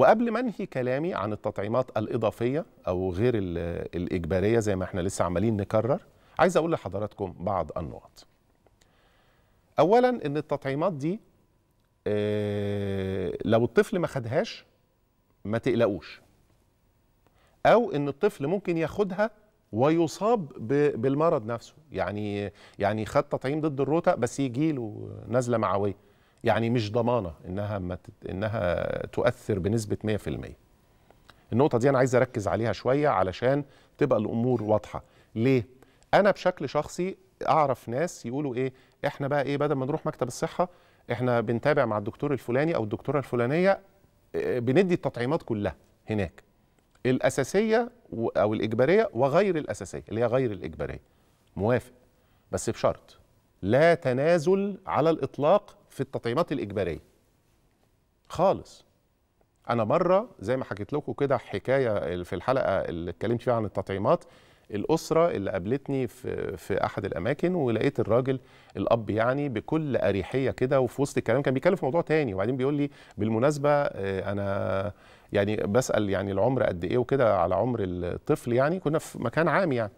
وقبل ما انهي كلامي عن التطعيمات الاضافيه او غير الاجباريه زي ما احنا لسه عمالين نكرر عايز اقول لحضراتكم بعض النقط اولا ان التطعيمات دي آه، لو الطفل ما خدهاش ما تقلقوش او ان الطفل ممكن ياخدها ويصاب بالمرض نفسه يعني يعني خد تطعيم ضد الروتا بس يجي له نزله معويه يعني مش ضمانه انها مت... انها تؤثر بنسبه 100% النقطه دي انا عايز اركز عليها شويه علشان تبقى الامور واضحه ليه انا بشكل شخصي اعرف ناس يقولوا ايه احنا بقى ايه بدل ما نروح مكتب الصحه احنا بنتابع مع الدكتور الفلاني او الدكتوره الفلانيه آه، بندي التطعيمات كلها هناك الاساسيه او الاجباريه وغير الاساسيه اللي هي غير الاجباريه موافق بس بشرط لا تنازل على الاطلاق في التطعيمات الإجبارية خالص أنا مرة زي ما حكيت لكم كده حكاية في الحلقة اللي اتكلمت فيها عن التطعيمات الأسرة اللي قابلتني في, في أحد الأماكن ولقيت الراجل الأب يعني بكل أريحية كده وفي وسط الكلام كان بيتكلم في موضوع تاني وبعدين بيقول لي بالمناسبة آه، أنا يعني بسأل يعني العمر قد إيه وكده على عمر الطفل يعني كنا في مكان عام يعني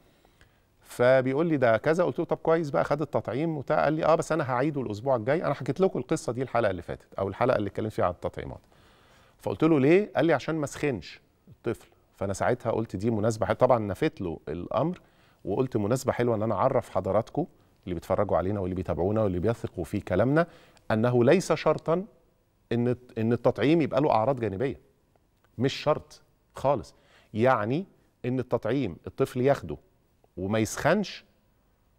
فبيقول لي ده كذا قلت له طب كويس بقى خد التطعيم وبتاع قال لي اه بس انا هعيده الاسبوع الجاي انا حكيت لكم القصه دي الحلقه اللي فاتت او الحلقه اللي اتكلمت فيها عن التطعيمات فقلت له ليه قال لي عشان ما سخنش الطفل فانا ساعتها قلت دي مناسبه طبعا نفيت له الامر وقلت مناسبه حلوه ان انا اعرف حضراتكم اللي بيتفرجوا علينا واللي بيتابعونا واللي بيثقوا في كلامنا انه ليس شرطا ان ان التطعيم يبقى له اعراض جانبيه مش شرط خالص يعني ان التطعيم الطفل ياخده وما يسخنش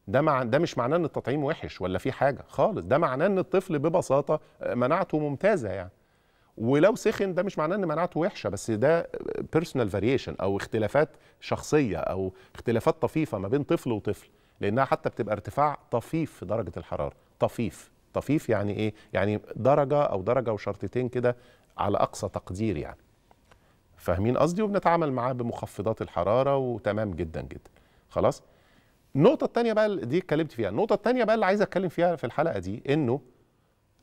ده مع ده مش معناه ان التطعيم وحش ولا في حاجه خالص ده معناه ان الطفل ببساطه آه، مناعته ممتازه يعني ولو سخن ده مش معناه ان مناعته وحشه بس ده بيرسونال فاريشن او اختلافات شخصيه او اختلافات طفيفه ما بين طفل وطفل لانها حتى بتبقى ارتفاع طفيف في درجه الحراره طفيف طفيف يعني ايه يعني درجه او درجه وشرطتين كده على اقصى تقدير يعني فاهمين قصدي وبنتعامل معاه بمخفضات الحراره وتمام جدا جدا خلاص النقطه التانية بقى دي اتكلمت فيها النقطه التانية بقى اللي عايز اتكلم فيها في الحلقه دي انه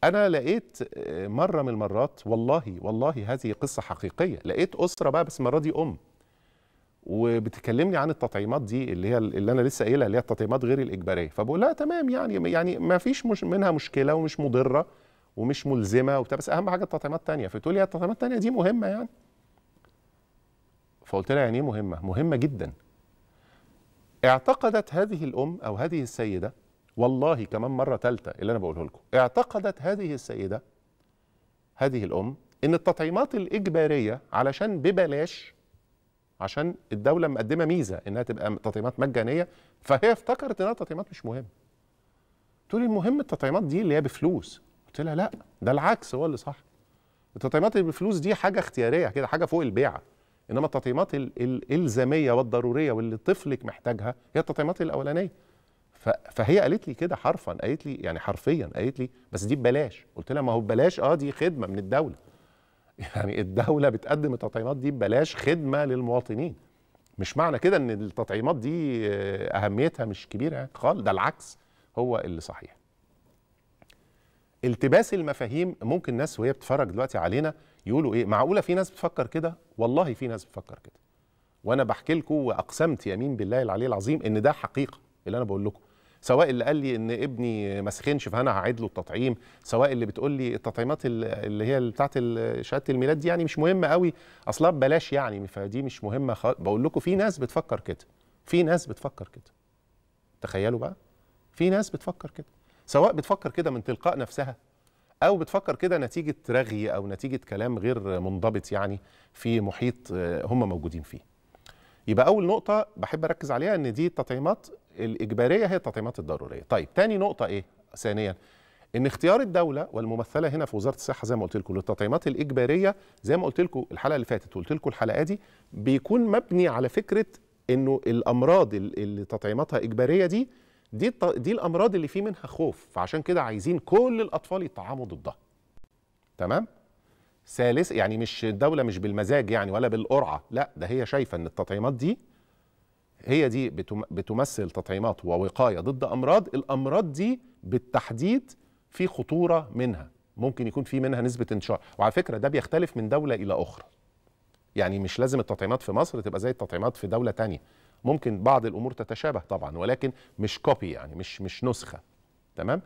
انا لقيت آه، مره من المرات والله والله هذه قصه حقيقيه لقيت اسره بقى بس المره دي ام وبتكلمني عن التطعيمات دي اللي هي اللي انا لسه قايلها اللي هي التطعيمات غير الاجباريه فبقول لها تمام يعني يعني ما فيش مش منها مشكله ومش مضره ومش ملزمه وبتاع بس اهم حاجه التطعيمات الثانيه فتقول لي التطعيمات الثانيه دي مهمه يعني فقلت لها يعني ايه مهمه مهمه جدا اعتقدت هذه الأم أو هذه السيدة والله كمان مرة ثالثة اللي أنا بقوله لكم اعتقدت هذه السيدة هذه الأم إن التطعيمات الإجبارية علشان ببلاش عشان الدولة مقدمة ميزة إنها تبقى تطعيمات مجانية فهي افتكرت إنها تطعيمات مش مهمة تقولي المهم التطعيمات دي اللي هي بفلوس قلت لها لا ده العكس هو اللي صح التطعيمات اللي بفلوس دي حاجة اختيارية كده حاجة فوق البيعة انما التطعيمات الالزاميه والضروريه واللي طفلك محتاجها هي التطعيمات الاولانيه فهي قالت لي كده حرفا قالت لي يعني حرفيا قالت لي بس دي ببلاش قلت لها ما هو ببلاش اه دي خدمه من الدوله يعني الدوله بتقدم التطعيمات دي ببلاش خدمه للمواطنين مش معنى كده ان التطعيمات دي آه، اهميتها مش كبيره يعني خالص ده العكس هو اللي صحيح التباس المفاهيم ممكن ناس وهي بتتفرج دلوقتي علينا يقولوا ايه معقوله في ناس بتفكر كده والله في ناس بتفكر كده وانا بحكي لكم واقسمت يمين بالله العلي العظيم ان ده حقيقه اللي انا بقول لكم سواء اللي قال لي ان ابني ما سخنش فانا هعيد له التطعيم سواء اللي بتقول لي التطعيمات اللي هي بتاعه شهاده الميلاد دي يعني مش مهمه قوي اصلا بلاش يعني فدي مش مهمه خالص بقول لكم في ناس بتفكر كده في ناس بتفكر كده تخيلوا بقى في ناس بتفكر كده سواء بتفكر كده من تلقاء نفسها او بتفكر كده نتيجه رغي او نتيجه كلام غير منضبط يعني في محيط آه، هم موجودين فيه يبقى اول نقطه بحب اركز عليها ان دي التطعيمات الاجباريه هي التطعيمات الضروريه طيب تاني نقطه ايه ثانيا ان اختيار الدوله والممثله هنا في وزاره الصحه زي ما قلت لكم للتطعيمات الاجباريه زي ما قلت لكم الحلقه اللي فاتت وقلت لكم الحلقه دي بيكون مبني على فكره انه الامراض اللي تطعيماتها اجباريه دي دي دي الامراض اللي فيه منها خوف فعشان كده عايزين كل الاطفال يتطعموا ضدها تمام ثالث يعني مش الدوله مش بالمزاج يعني ولا بالقرعه لا ده هي شايفه ان التطعيمات دي هي دي بتمثل تطعيمات ووقايه ضد امراض الامراض دي بالتحديد في خطوره منها ممكن يكون في منها نسبه انتشار وعلى فكره ده بيختلف من دوله الى اخرى يعني مش لازم التطعيمات في مصر تبقى زي التطعيمات في دوله ثانيه ممكن بعض الامور تتشابه طبعا ولكن مش كوبي يعني مش مش نسخه تمام